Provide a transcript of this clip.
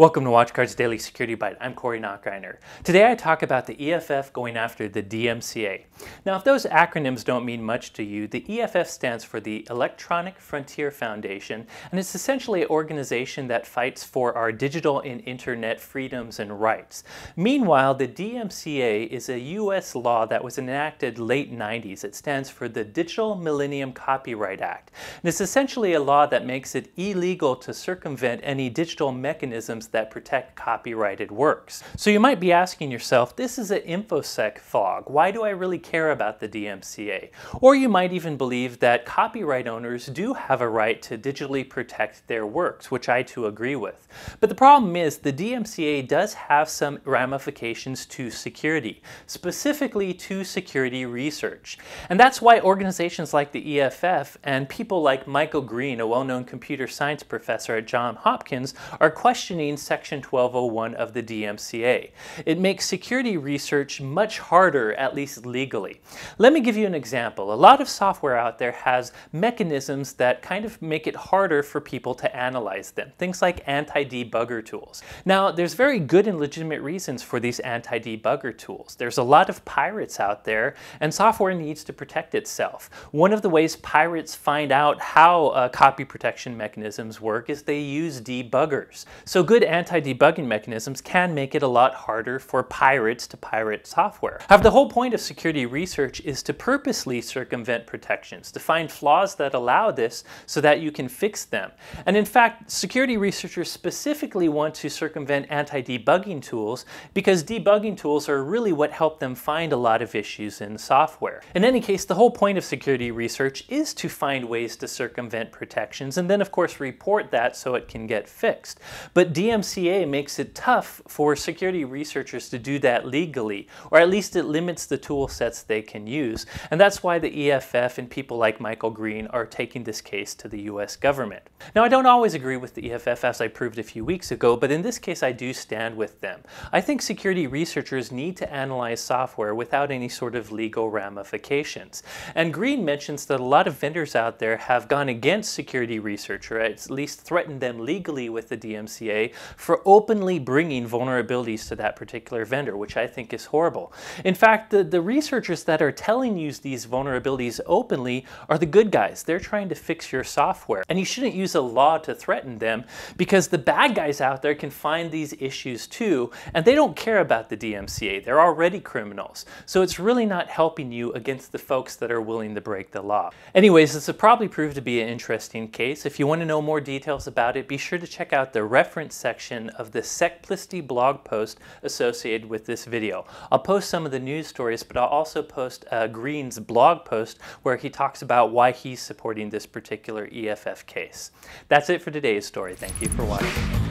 Welcome to WatchGuard's Daily Security Bite. I'm Corey Knockreiner. Today I talk about the EFF going after the DMCA. Now, if those acronyms don't mean much to you, the EFF stands for the Electronic Frontier Foundation, and it's essentially an organization that fights for our digital and internet freedoms and rights. Meanwhile, the DMCA is a U.S. law that was enacted late 90s. It stands for the Digital Millennium Copyright Act. And it's essentially a law that makes it illegal to circumvent any digital mechanisms that protect copyrighted works. So you might be asking yourself, this is an InfoSec fog. Why do I really care about the DMCA? Or you might even believe that copyright owners do have a right to digitally protect their works, which I too agree with. But the problem is the DMCA does have some ramifications to security, specifically to security research. And that's why organizations like the EFF and people like Michael Green, a well-known computer science professor at Johns Hopkins, are questioning Section 1201 of the DMCA. It makes security research much harder, at least legally. Let me give you an example. A lot of software out there has mechanisms that kind of make it harder for people to analyze them, things like anti-debugger tools. Now, there's very good and legitimate reasons for these anti-debugger tools. There's a lot of pirates out there, and software needs to protect itself. One of the ways pirates find out how uh, copy protection mechanisms work is they use debuggers. So good good anti-debugging mechanisms can make it a lot harder for pirates to pirate software. However, the whole point of security research is to purposely circumvent protections, to find flaws that allow this so that you can fix them. And in fact, security researchers specifically want to circumvent anti-debugging tools because debugging tools are really what help them find a lot of issues in software. In any case, the whole point of security research is to find ways to circumvent protections and then of course report that so it can get fixed. But DMCA makes it tough for security researchers to do that legally, or at least it limits the tool sets they can use. And that's why the EFF and people like Michael Green are taking this case to the US government. Now, I don't always agree with the EFF, as I proved a few weeks ago, but in this case, I do stand with them. I think security researchers need to analyze software without any sort of legal ramifications. And Green mentions that a lot of vendors out there have gone against security researchers, at least threatened them legally with the DMCA for openly bringing vulnerabilities to that particular vendor, which I think is horrible. In fact, the, the researchers that are telling you these vulnerabilities openly are the good guys. They're trying to fix your software. And you shouldn't use a law to threaten them because the bad guys out there can find these issues too, and they don't care about the DMCA. They're already criminals. So it's really not helping you against the folks that are willing to break the law. Anyways, this will probably prove to be an interesting case. If you want to know more details about it, be sure to check out the reference section section of the Secplicity blog post associated with this video. I'll post some of the news stories, but I'll also post uh, Green's blog post where he talks about why he's supporting this particular EFF case. That's it for today's story. Thank you for watching.